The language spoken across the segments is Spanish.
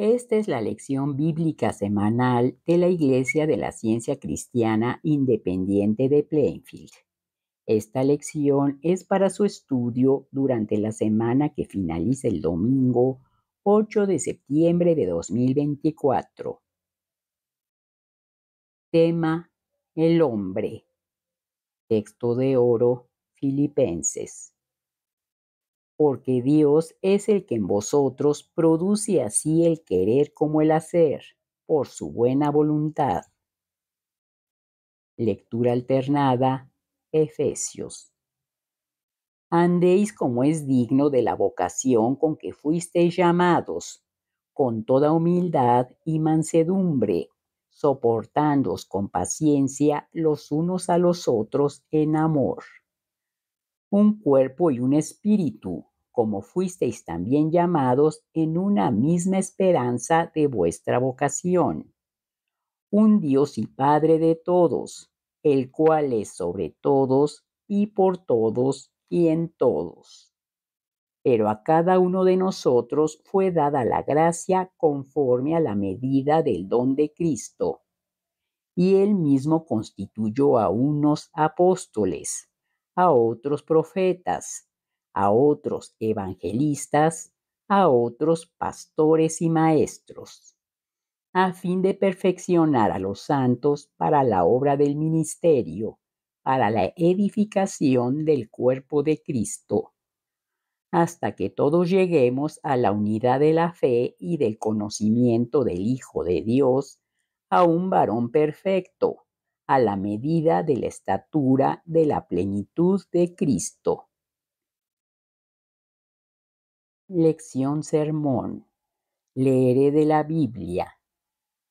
Esta es la lección bíblica semanal de la Iglesia de la Ciencia Cristiana Independiente de Plainfield. Esta lección es para su estudio durante la semana que finaliza el domingo 8 de septiembre de 2024. Tema El hombre. Texto de oro Filipenses porque Dios es el que en vosotros produce así el querer como el hacer, por su buena voluntad. Lectura alternada, Efesios. Andéis como es digno de la vocación con que fuisteis llamados, con toda humildad y mansedumbre, soportándoos con paciencia los unos a los otros en amor. Un cuerpo y un espíritu como fuisteis también llamados en una misma esperanza de vuestra vocación. Un Dios y Padre de todos, el cual es sobre todos y por todos y en todos. Pero a cada uno de nosotros fue dada la gracia conforme a la medida del don de Cristo. Y él mismo constituyó a unos apóstoles, a otros profetas, a otros evangelistas, a otros pastores y maestros, a fin de perfeccionar a los santos para la obra del ministerio, para la edificación del cuerpo de Cristo, hasta que todos lleguemos a la unidad de la fe y del conocimiento del Hijo de Dios, a un varón perfecto, a la medida de la estatura de la plenitud de Cristo Lección Sermón. Leeré de la Biblia.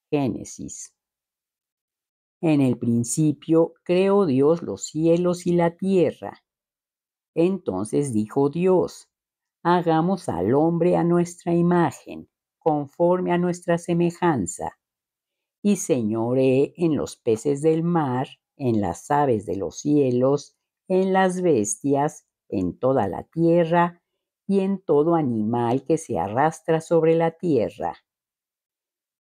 Génesis. En el principio creó Dios los cielos y la tierra. Entonces dijo Dios, hagamos al hombre a nuestra imagen, conforme a nuestra semejanza, y señoré en los peces del mar, en las aves de los cielos, en las bestias, en toda la tierra, y en todo animal que se arrastra sobre la tierra.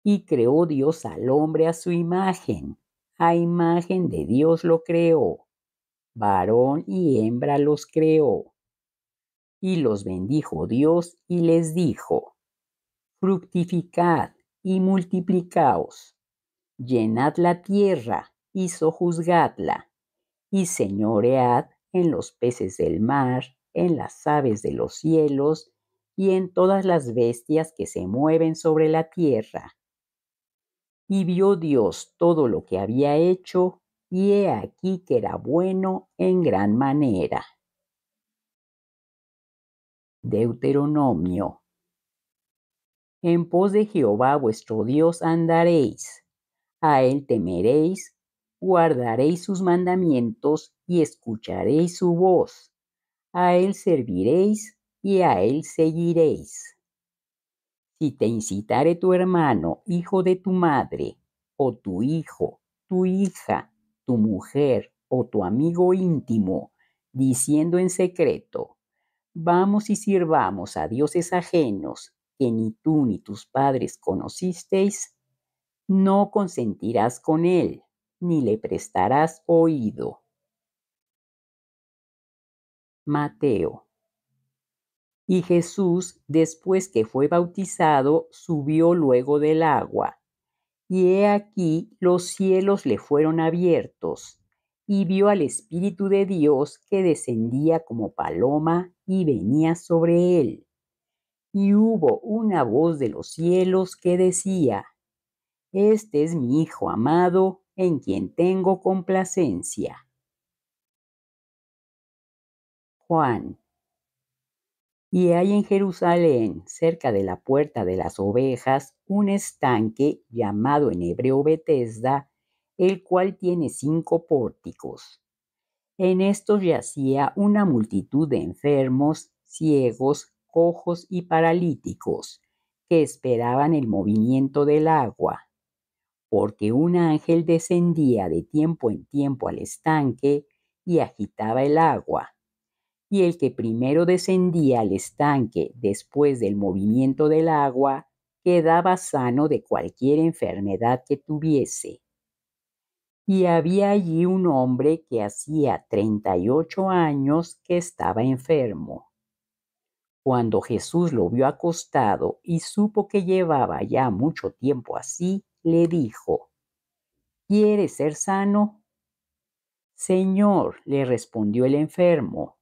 Y creó Dios al hombre a su imagen, a imagen de Dios lo creó, varón y hembra los creó. Y los bendijo Dios y les dijo, fructificad y multiplicaos, llenad la tierra y sojuzgadla, y señoread en los peces del mar, en las aves de los cielos y en todas las bestias que se mueven sobre la tierra. Y vio Dios todo lo que había hecho, y he aquí que era bueno en gran manera. Deuteronomio. En pos de Jehová vuestro Dios andaréis, a él temeréis, guardaréis sus mandamientos y escucharéis su voz a Él serviréis y a Él seguiréis. Si te incitare tu hermano, hijo de tu madre, o tu hijo, tu hija, tu mujer, o tu amigo íntimo, diciendo en secreto, vamos y sirvamos a dioses ajenos que ni tú ni tus padres conocisteis, no consentirás con él, ni le prestarás oído. Mateo. Y Jesús, después que fue bautizado, subió luego del agua. Y he aquí los cielos le fueron abiertos, y vio al Espíritu de Dios que descendía como paloma y venía sobre él. Y hubo una voz de los cielos que decía, Este es mi Hijo amado, en quien tengo complacencia. Juan. Y hay en Jerusalén, cerca de la puerta de las ovejas, un estanque llamado en hebreo Betesda, el cual tiene cinco pórticos. En estos yacía una multitud de enfermos, ciegos, cojos y paralíticos, que esperaban el movimiento del agua, porque un ángel descendía de tiempo en tiempo al estanque y agitaba el agua el que primero descendía al estanque después del movimiento del agua quedaba sano de cualquier enfermedad que tuviese. Y había allí un hombre que hacía treinta y ocho años que estaba enfermo. Cuando Jesús lo vio acostado y supo que llevaba ya mucho tiempo así, le dijo, ¿Quieres ser sano? Señor, le respondió el enfermo,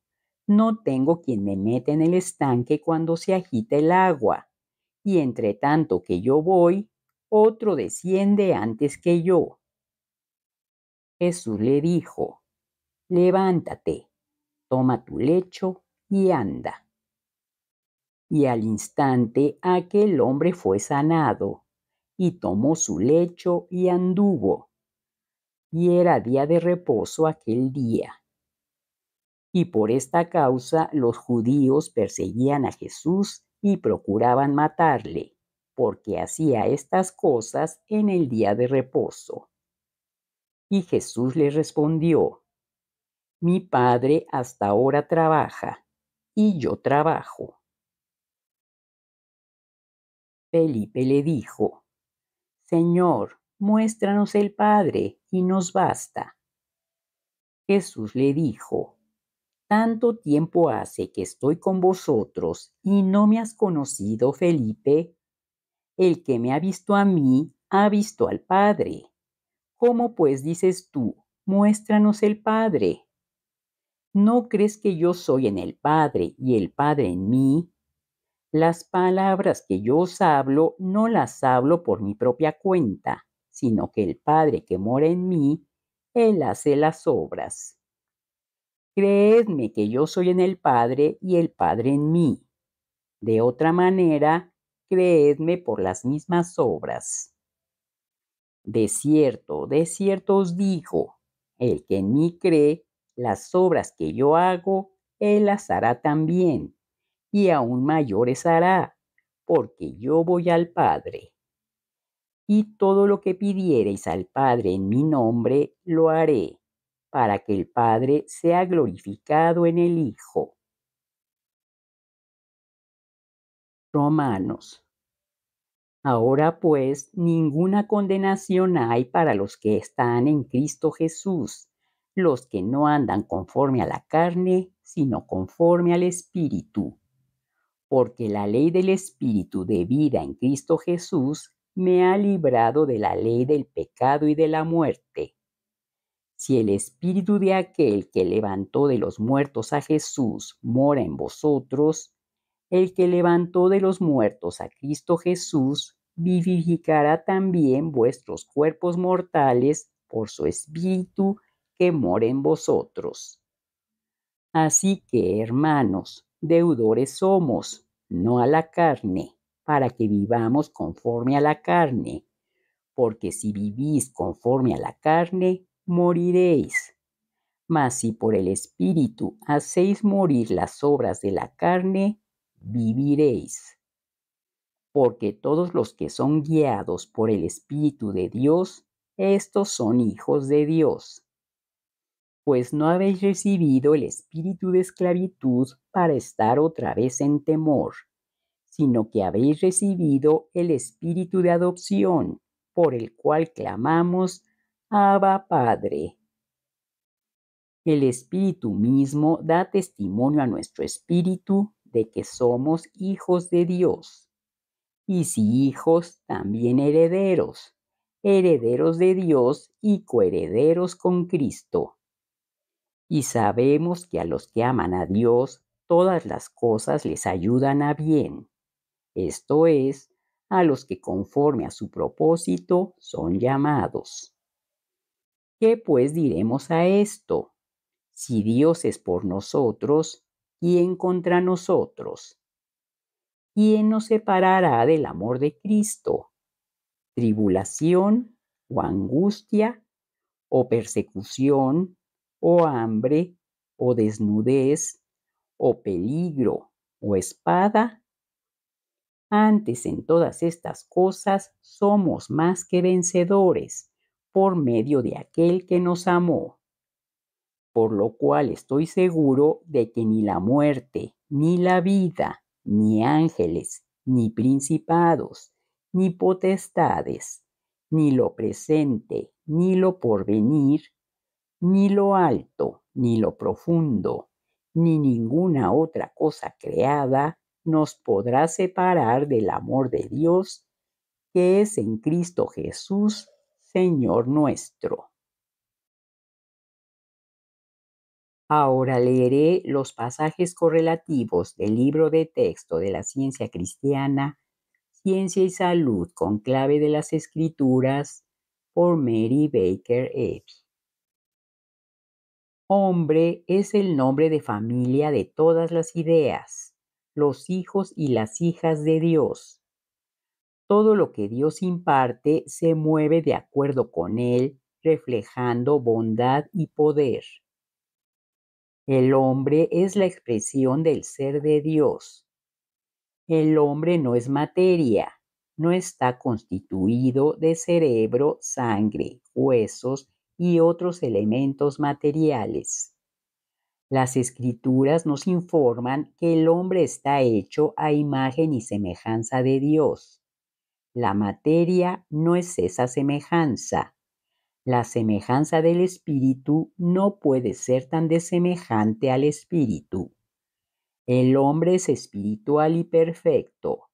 no tengo quien me meta en el estanque cuando se agita el agua, y entre tanto que yo voy, otro desciende antes que yo. Jesús le dijo, levántate, toma tu lecho y anda. Y al instante aquel hombre fue sanado, y tomó su lecho y anduvo. Y era día de reposo aquel día y por esta causa los judíos perseguían a Jesús y procuraban matarle, porque hacía estas cosas en el día de reposo. Y Jesús le respondió, Mi Padre hasta ahora trabaja, y yo trabajo. Felipe le dijo, Señor, muéstranos el Padre, y nos basta. Jesús le dijo, tanto tiempo hace que estoy con vosotros y no me has conocido, Felipe. El que me ha visto a mí, ha visto al Padre. ¿Cómo pues dices tú, muéstranos el Padre? ¿No crees que yo soy en el Padre y el Padre en mí? Las palabras que yo os hablo no las hablo por mi propia cuenta, sino que el Padre que mora en mí, Él hace las obras. Creedme que yo soy en el Padre y el Padre en mí. De otra manera, creedme por las mismas obras. De cierto, de cierto os digo, el que en mí cree, las obras que yo hago, él las hará también, y aún mayores hará, porque yo voy al Padre. Y todo lo que pidiereis al Padre en mi nombre, lo haré, para que el Padre sea glorificado en el Hijo. Romanos. Ahora pues, ninguna condenación hay para los que están en Cristo Jesús, los que no andan conforme a la carne, sino conforme al Espíritu. Porque la ley del Espíritu de vida en Cristo Jesús me ha librado de la ley del pecado y de la muerte. Si el espíritu de aquel que levantó de los muertos a Jesús mora en vosotros, el que levantó de los muertos a Cristo Jesús vivificará también vuestros cuerpos mortales por su espíritu que mora en vosotros. Así que, hermanos, deudores somos, no a la carne, para que vivamos conforme a la carne, porque si vivís conforme a la carne, moriréis. Mas si por el Espíritu hacéis morir las obras de la carne, viviréis. Porque todos los que son guiados por el Espíritu de Dios, estos son hijos de Dios. Pues no habéis recibido el espíritu de esclavitud para estar otra vez en temor, sino que habéis recibido el espíritu de adopción, por el cual clamamos, Abba Padre. El Espíritu mismo da testimonio a nuestro espíritu de que somos hijos de Dios. Y si hijos, también herederos, herederos de Dios y coherederos con Cristo. Y sabemos que a los que aman a Dios, todas las cosas les ayudan a bien. Esto es, a los que conforme a su propósito son llamados. ¿Qué pues diremos a esto? Si Dios es por nosotros, ¿quién contra nosotros? ¿Quién nos separará del amor de Cristo? ¿Tribulación o angustia o persecución o hambre o desnudez o peligro o espada? Antes en todas estas cosas somos más que vencedores por medio de aquel que nos amó, por lo cual estoy seguro de que ni la muerte, ni la vida, ni ángeles, ni principados, ni potestades, ni lo presente, ni lo porvenir, ni lo alto, ni lo profundo, ni ninguna otra cosa creada nos podrá separar del amor de Dios que es en Cristo Jesús, Señor nuestro. Ahora leeré los pasajes correlativos del libro de texto de la ciencia cristiana, Ciencia y Salud con clave de las escrituras por Mary Baker Eddy. Hombre es el nombre de familia de todas las ideas, los hijos y las hijas de Dios, todo lo que Dios imparte se mueve de acuerdo con Él, reflejando bondad y poder. El hombre es la expresión del ser de Dios. El hombre no es materia, no está constituido de cerebro, sangre, huesos y otros elementos materiales. Las escrituras nos informan que el hombre está hecho a imagen y semejanza de Dios. La materia no es esa semejanza. La semejanza del espíritu no puede ser tan desemejante al espíritu. El hombre es espiritual y perfecto.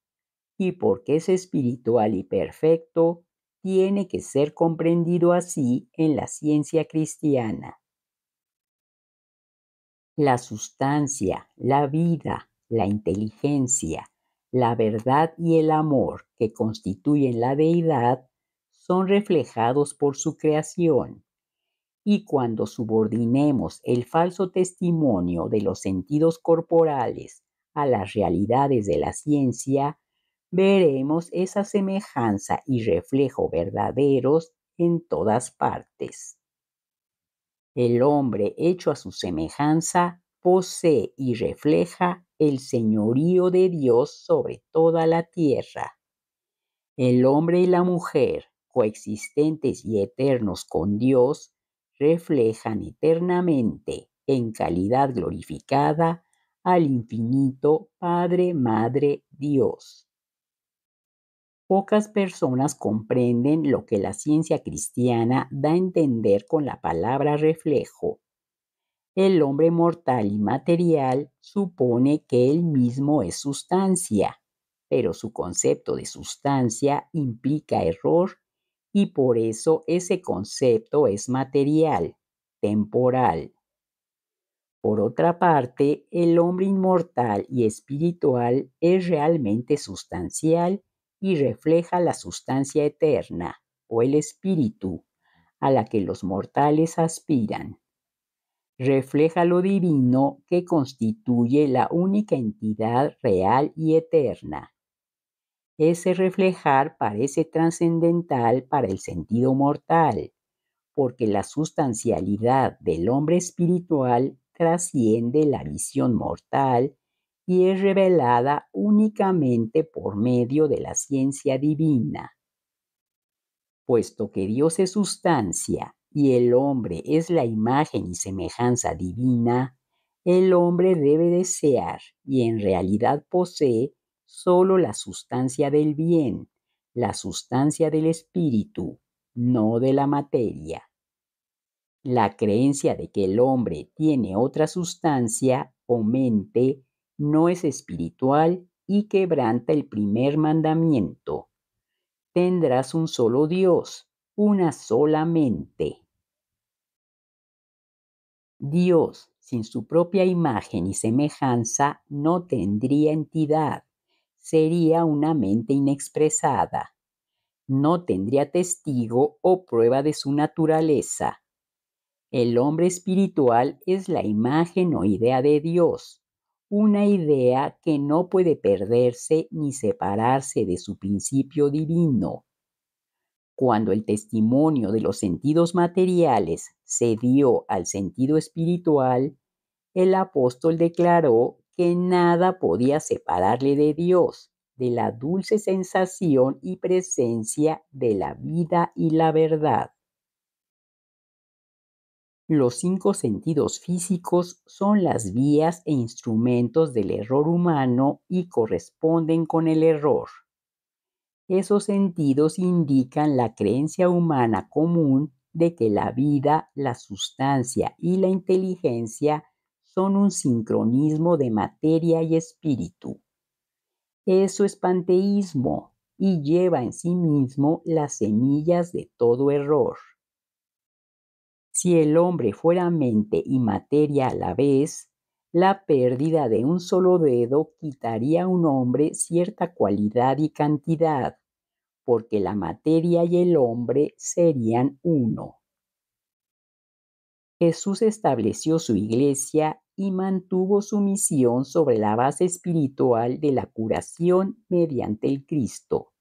Y porque es espiritual y perfecto, tiene que ser comprendido así en la ciencia cristiana. La sustancia, la vida, la inteligencia, la verdad y el amor que constituyen la deidad son reflejados por su creación. Y cuando subordinemos el falso testimonio de los sentidos corporales a las realidades de la ciencia, veremos esa semejanza y reflejo verdaderos en todas partes. El hombre hecho a su semejanza posee y refleja el señorío de Dios sobre toda la tierra. El hombre y la mujer, coexistentes y eternos con Dios, reflejan eternamente, en calidad glorificada, al infinito Padre, Madre, Dios. Pocas personas comprenden lo que la ciencia cristiana da a entender con la palabra reflejo el hombre mortal y material supone que él mismo es sustancia, pero su concepto de sustancia implica error y por eso ese concepto es material, temporal. Por otra parte, el hombre inmortal y espiritual es realmente sustancial y refleja la sustancia eterna o el espíritu a la que los mortales aspiran refleja lo divino que constituye la única entidad real y eterna. Ese reflejar parece trascendental para el sentido mortal, porque la sustancialidad del hombre espiritual trasciende la visión mortal y es revelada únicamente por medio de la ciencia divina. Puesto que Dios es sustancia y el hombre es la imagen y semejanza divina, el hombre debe desear y en realidad posee solo la sustancia del bien, la sustancia del espíritu, no de la materia. La creencia de que el hombre tiene otra sustancia o mente no es espiritual y quebranta el primer mandamiento. Tendrás un solo Dios, una sola mente. Dios, sin su propia imagen y semejanza, no tendría entidad, sería una mente inexpresada, no tendría testigo o prueba de su naturaleza. El hombre espiritual es la imagen o idea de Dios, una idea que no puede perderse ni separarse de su principio divino cuando el testimonio de los sentidos materiales se dio al sentido espiritual, el apóstol declaró que nada podía separarle de Dios, de la dulce sensación y presencia de la vida y la verdad. Los cinco sentidos físicos son las vías e instrumentos del error humano y corresponden con el error. Esos sentidos indican la creencia humana común de que la vida, la sustancia y la inteligencia son un sincronismo de materia y espíritu. Eso es panteísmo y lleva en sí mismo las semillas de todo error. Si el hombre fuera mente y materia a la vez, la pérdida de un solo dedo quitaría a un hombre cierta cualidad y cantidad, porque la materia y el hombre serían uno. Jesús estableció su iglesia y mantuvo su misión sobre la base espiritual de la curación mediante el Cristo.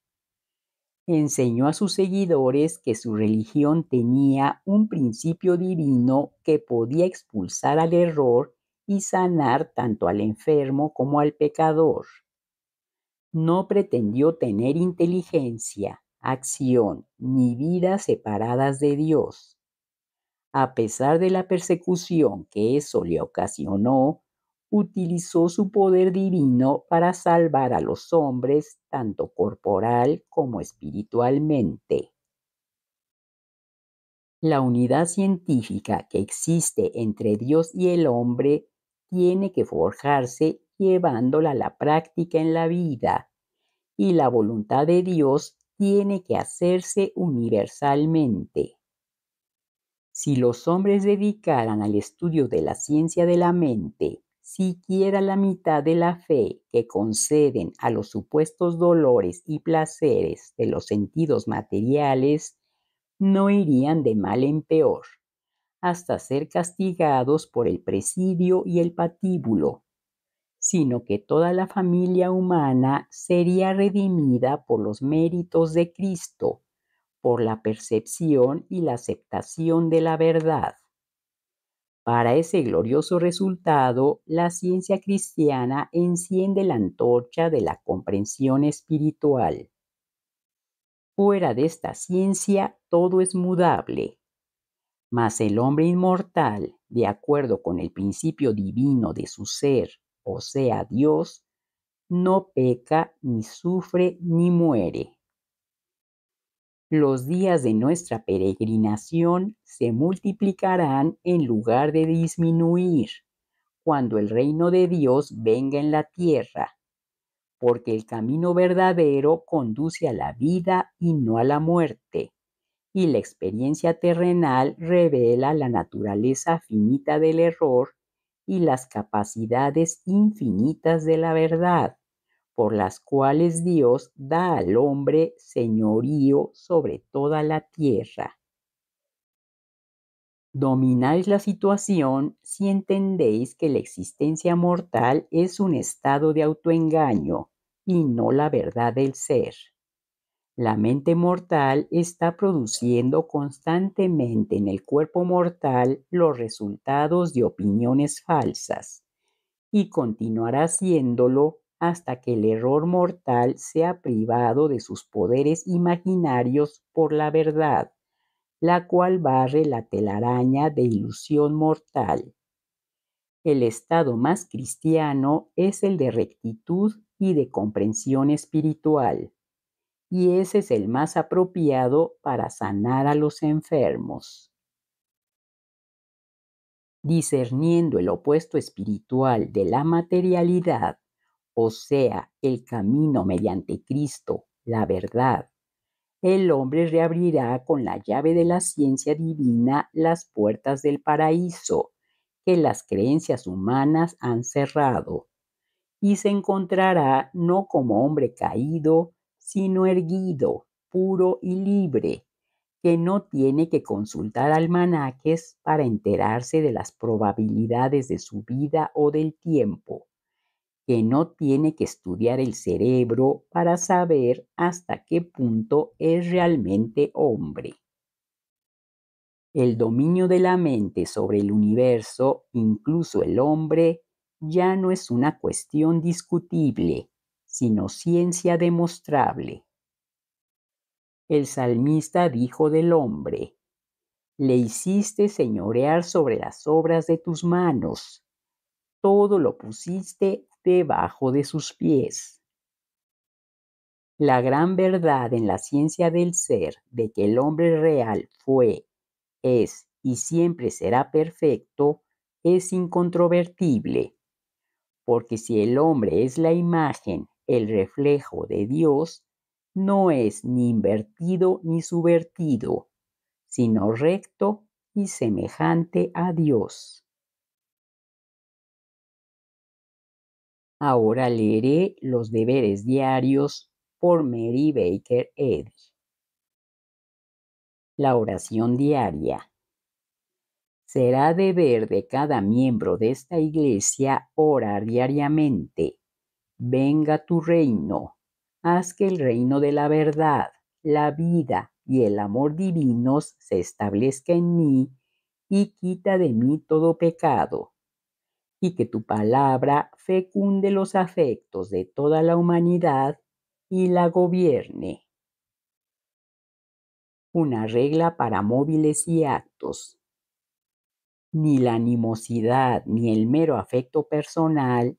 Enseñó a sus seguidores que su religión tenía un principio divino que podía expulsar al error y sanar tanto al enfermo como al pecador. No pretendió tener inteligencia, acción ni vida separadas de Dios. A pesar de la persecución que eso le ocasionó, utilizó su poder divino para salvar a los hombres tanto corporal como espiritualmente. La unidad científica que existe entre Dios y el hombre tiene que forjarse llevándola a la práctica en la vida y la voluntad de Dios tiene que hacerse universalmente. Si los hombres dedicaran al estudio de la ciencia de la mente siquiera la mitad de la fe que conceden a los supuestos dolores y placeres de los sentidos materiales, no irían de mal en peor hasta ser castigados por el presidio y el patíbulo, sino que toda la familia humana sería redimida por los méritos de Cristo, por la percepción y la aceptación de la verdad. Para ese glorioso resultado, la ciencia cristiana enciende la antorcha de la comprensión espiritual. Fuera de esta ciencia, todo es mudable, mas el hombre inmortal, de acuerdo con el principio divino de su ser, o sea, Dios, no peca, ni sufre, ni muere. Los días de nuestra peregrinación se multiplicarán en lugar de disminuir cuando el reino de Dios venga en la tierra, porque el camino verdadero conduce a la vida y no a la muerte y la experiencia terrenal revela la naturaleza finita del error y las capacidades infinitas de la verdad, por las cuales Dios da al hombre señorío sobre toda la tierra. Domináis la situación si entendéis que la existencia mortal es un estado de autoengaño y no la verdad del ser. La mente mortal está produciendo constantemente en el cuerpo mortal los resultados de opiniones falsas y continuará haciéndolo hasta que el error mortal sea privado de sus poderes imaginarios por la verdad, la cual barre la telaraña de ilusión mortal. El estado más cristiano es el de rectitud y de comprensión espiritual y ese es el más apropiado para sanar a los enfermos. Discerniendo el opuesto espiritual de la materialidad, o sea, el camino mediante Cristo, la verdad, el hombre reabrirá con la llave de la ciencia divina las puertas del paraíso que las creencias humanas han cerrado, y se encontrará no como hombre caído, sino erguido, puro y libre, que no tiene que consultar almanaques para enterarse de las probabilidades de su vida o del tiempo, que no tiene que estudiar el cerebro para saber hasta qué punto es realmente hombre. El dominio de la mente sobre el universo, incluso el hombre, ya no es una cuestión discutible, sino ciencia demostrable. El salmista dijo del hombre, le hiciste señorear sobre las obras de tus manos, todo lo pusiste debajo de sus pies. La gran verdad en la ciencia del ser de que el hombre real fue, es y siempre será perfecto es incontrovertible, porque si el hombre es la imagen el reflejo de Dios no es ni invertido ni subvertido, sino recto y semejante a Dios. Ahora leeré los deberes diarios por Mary Baker Eddy. La oración diaria. Será deber de cada miembro de esta iglesia orar diariamente venga tu reino. Haz que el reino de la verdad, la vida y el amor divinos se establezca en mí y quita de mí todo pecado. Y que tu palabra fecunde los afectos de toda la humanidad y la gobierne. Una regla para móviles y actos. Ni la animosidad ni el mero afecto personal